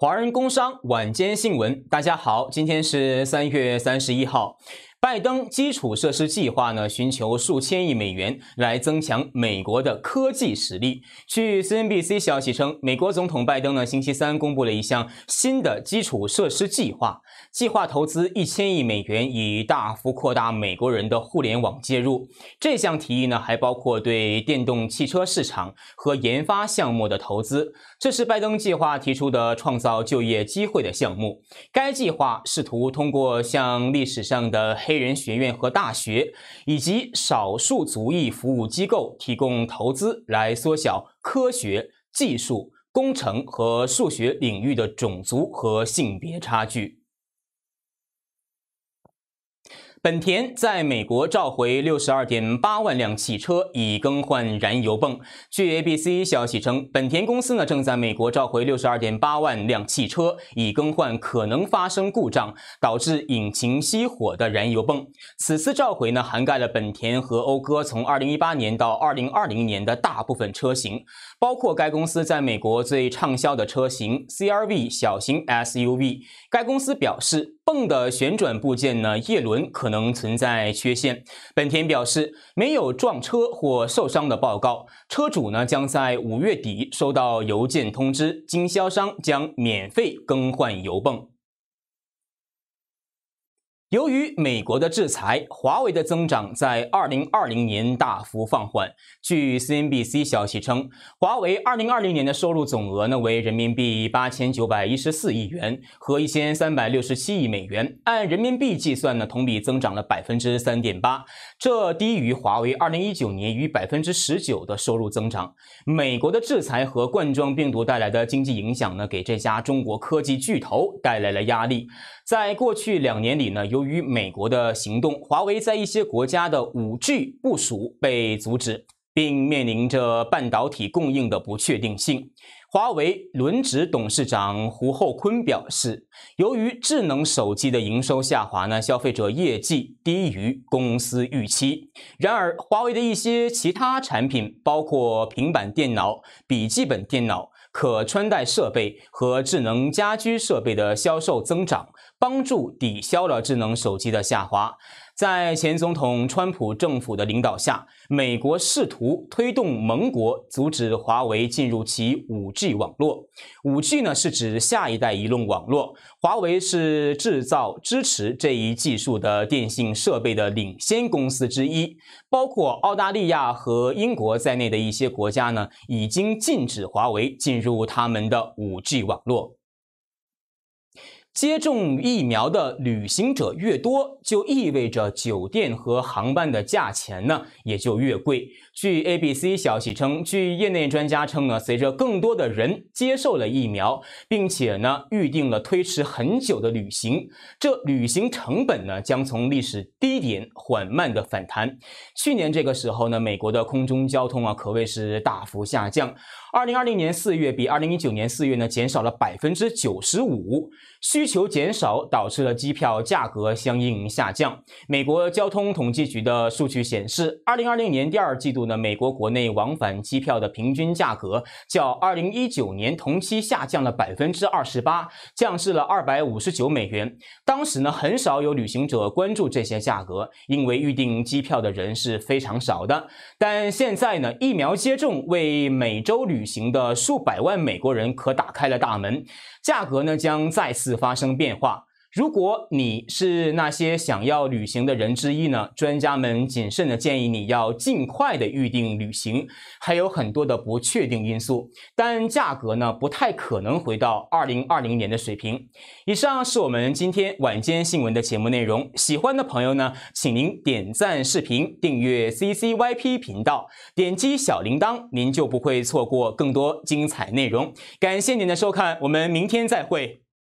华人工商晚间新闻，大家好，今天是三月三十一号。拜登基础设施计划呢，寻求数千亿美元来增强美国的科技实力。据 CNBC 消息称，美国总统拜登呢，星期三公布了一项新的基础设施计划，计划投资一千亿美元以大幅扩大美国人的互联网接入。这项提议呢，还包括对电动汽车市场和研发项目的投资。这是拜登计划提出的创造就业机会的项目。该计划试图通过向历史上的黑人学院和大学，以及少数族裔服务机构提供投资，来缩小科学技术、工程和数学领域的种族和性别差距。本田在美国召回六十二点八万辆汽车，以更换燃油泵。据 ABC 消息称，本田公司呢正在美国召回六十二点八万辆汽车，以更换可能发生故障导致引擎熄火的燃油泵。此次召回呢涵盖了本田和讴歌从二零一八年到二零二零年的大部分车型，包括该公司在美国最畅销的车型 CRV 小型 SUV。该公司表示，泵的旋转部件呢叶轮可。可能存在缺陷。本田表示，没有撞车或受伤的报告，车主呢将在五月底收到邮件通知，经销商将免费更换油泵。由于美国的制裁，华为的增长在2020年大幅放缓。据 CNBC 消息称，华为2020年的收入总额呢为人民币8914亿元和1367亿美元，按人民币计算呢同比增长了3.8%，这低于华为2019年之19%的收入增长。美国的制裁和冠状病毒带来的经济影响呢，给这家中国科技巨头带来了压力。在过去两年里呢，有由于美国的行动，华为在一些国家的 5G 部署被阻止，并面临着半导体供应的不确定性。华为轮值董事长胡厚昆表示，由于智能手机的营收下滑，呢消费者业绩低于公司预期。然而，华为的一些其他产品，包括平板电脑、笔记本电脑。可穿戴设备和智能家居设备的销售增长，帮助抵消了智能手机的下滑。在前总统川普政府的领导下，美国试图推动盟国阻止华为进入其 5G 网络。5G 呢是指下一代移动网络，华为是制造支持这一技术的电信设备的领先公司之一。包括澳大利亚和英国在内的一些国家呢，已经禁止华为进入他们的 5G 网络。接种疫苗的旅行者越多，就意味着酒店和航班的价钱呢也就越贵。据 ABC 消息称，据业内专家称呢，随着更多的人接受了疫苗，并且呢预定了推迟很久的旅行，这旅行成本呢将从历史低点缓慢的反弹。去年这个时候呢，美国的空中交通啊可谓是大幅下降。二零二零年四月比二零一九年四月呢减少了百分之九十五。需求减少导致了机票价格相应下降。美国交通统计局的数据显示，二零二零年第二季度呢，美国国内往返机票的平均价格较二零一九年同期下降了百分之二十八，降至了二百五十九美元。当时呢，很少有旅行者关注这些价格，因为预订机票的人是非常少的。但现在呢，疫苗接种为每周旅行的数百万美国人可打开了大门，价格呢将再次发。发生变化。如果你是那些想要旅行的人之一呢？专家们谨慎的建议你要尽快的预定旅行，还有很多的不确定因素。但价格呢，不太可能回到二零二零年的水平。以上是我们今天晚间新闻的节目内容。喜欢的朋友呢，请您点赞、视频、订阅 C C Y P 频道，点击小铃铛，您就不会错过更多精彩内容。感谢您的收看，我们明天再会。